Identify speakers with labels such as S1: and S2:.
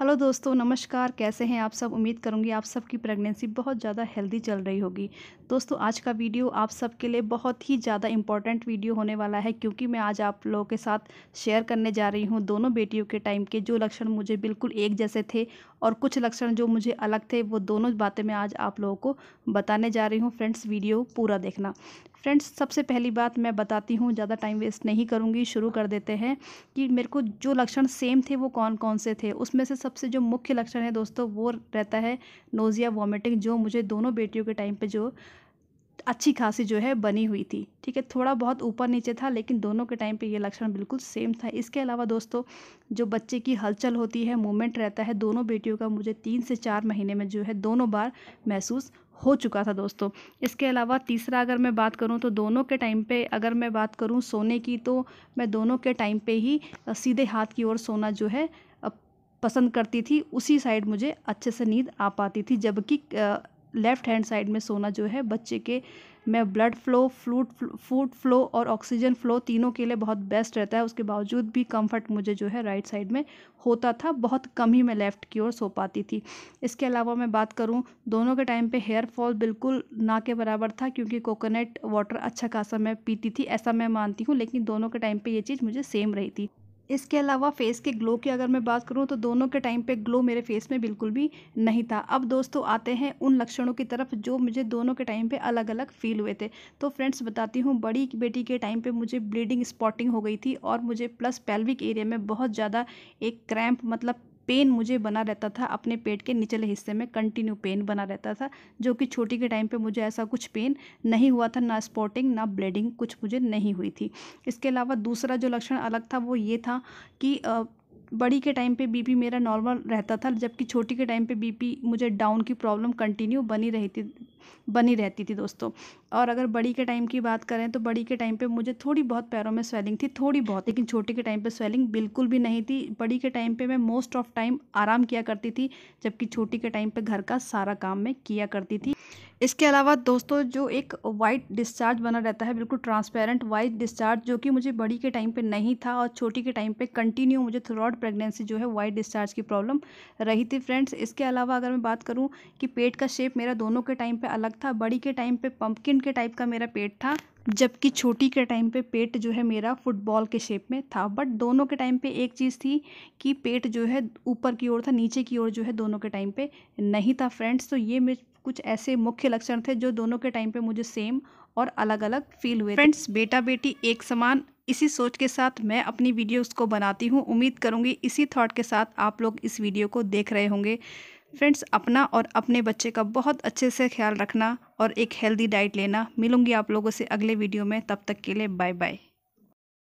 S1: hello दोस्तों नमस्कार कैसे हैं आप सब उम्मीद करूंगी आप सबकी प्रेगनेंसी बहुत ज़्यादा हेल्दी चल रही होगी दोस्तों आज का वीडियो आप सबके लिए बहुत ही ज़्यादा इंपॉर्टेंट वीडियो होने वाला है क्योंकि मैं आज आप लोगों के साथ शेयर करने जा रही हूं दोनों बेटियों के टाइम के जो लक्षण मुझे बिल्कुल एक जैसे थे और कुछ लक्षण जो मुझे अलग थे वो दोनों बातें मैं आज आप लोगों को बताने जा रही हूँ फ्रेंड्स वीडियो पूरा देखना फ्रेंड्स सबसे पहली बात मैं बताती हूँ ज़्यादा टाइम वेस्ट नहीं करूँगी शुरू कर देते हैं कि मेरे को जो लक्षण सेम थे वो कौन कौन से थे उसमें से सबसे जो मुख्य लक्षण है दोस्तों वो रहता है नोज़िया वॉमिटिंग जो मुझे दोनों बेटियों के टाइम पर जो अच्छी खासी जो है बनी हुई थी ठीक है थोड़ा बहुत ऊपर नीचे था लेकिन दोनों के टाइम पे ये लक्षण बिल्कुल सेम था इसके अलावा दोस्तों जो बच्चे की हलचल होती है मूवमेंट रहता है दोनों बेटियों का मुझे तीन से चार महीने में जो है दोनों बार महसूस हो चुका था दोस्तों इसके अलावा तीसरा अगर मैं बात करूं तो दोनों के टाइम पे अगर मैं बात करूं सोने की तो मैं दोनों के टाइम पे ही सीधे हाथ की ओर सोना जो है पसंद करती थी उसी साइड मुझे अच्छे से नींद आ पाती थी जबकि लेफ़्ट हैंड साइड में सोना जो है बच्चे के में blood flow flute food flow और ऑक्सीजन फ्लो तीनों के लिए बहुत बेस्ट रहता है उसके बावजूद भी कंफर्ट मुझे जो है राइट साइड में होता था बहुत कम ही मैं लेफ़्ट की ओर सो पाती थी इसके अलावा मैं बात करूँ दोनों के टाइम पे हेयर फॉल बिल्कुल ना के बराबर था क्योंकि कोकोनट वाटर अच्छा खासा मैं पीती थी ऐसा मैं मानती हूँ लेकिन दोनों के टाइम पर ये चीज़ मुझे सेम रही थी इसके अलावा फेस के ग्लो की अगर मैं बात करूँ तो दोनों के टाइम पे ग्लो मेरे फेस में बिल्कुल भी नहीं था अब दोस्तों आते हैं उन लक्षणों की तरफ जो मुझे दोनों के टाइम पे अलग अलग फील हुए थे तो फ्रेंड्स बताती हूँ बड़ी बेटी के टाइम पे मुझे ब्लीडिंग स्पॉटिंग हो गई थी और मुझे प्लस पेल्विक एरिया में बहुत ज़्यादा एक क्रैम्प मतलब पेन मुझे बना रहता था अपने पेट के निचले हिस्से में कंटिन्यू पेन बना रहता था जो कि छोटी के टाइम पे मुझे ऐसा कुछ पेन नहीं हुआ था ना स्पॉटिंग ना ब्लीडिंग कुछ मुझे नहीं हुई थी इसके अलावा दूसरा जो लक्षण अलग था वो ये था कि बड़ी के टाइम पे बीपी मेरा नॉर्मल रहता था जबकि छोटी के टाइम पे बीपी मुझे डाउन की प्रॉब्लम कंटिन्यू बनी रही थी बनी रहती थी दोस्तों और अगर बड़ी के टाइम की बात करें तो बड़ी के टाइम पे मुझे थोड़ी बहुत पैरों में स्वेलिंग थी थोड़ी बहुत लेकिन छोटी के टाइम पे स्वेलिंग बिल्कुल भी नहीं थी बड़ी के टाइम पे मैं मोस्ट ऑफ टाइम आराम किया करती थी जबकि छोटी के टाइम पे घर का सारा काम मैं किया करती थी इसके अलावा दोस्तों जो एक वाइट डिस्चार्ज बना रहता है बिल्कुल ट्रांसपेरेंट वाइट डिस्चार्ज जो कि मुझे बड़ी के टाइम पे नहीं था और छोटी के टाइम पे कंटिन्यू मुझे थ्रू आउट प्रेगनेंसी जो है वाइट डिस्चार्ज की प्रॉब्लम रही थी फ्रेंड्स इसके अलावा अगर मैं बात करूँ कि पेट का शेप मेरा दोनों के टाइम पर अलग था बड़ी के टाइम पर पम्पकिन के टाइप का मेरा पेट था जबकि छोटी के टाइम पे पेट जो है मेरा फुटबॉल के शेप में था बट दोनों के टाइम पे एक चीज़ थी कि पेट जो है ऊपर की ओर था नीचे की ओर जो है दोनों के टाइम पे नहीं था फ्रेंड्स तो ये कुछ ऐसे मुख्य लक्षण थे जो दोनों के टाइम पे मुझे सेम और अलग अलग फील हुए फ्रेंड्स बेटा बेटी एक समान इसी सोच के साथ मैं अपनी वीडियोस को बनाती हूँ उम्मीद करूँगी इसी थॉट के साथ आप लोग इस वीडियो को देख रहे होंगे फ्रेंड्स अपना और अपने बच्चे का बहुत अच्छे से ख्याल रखना और एक हेल्दी डाइट लेना मिलूँगी आप लोगों से अगले वीडियो में तब तक के लिए बाय बाय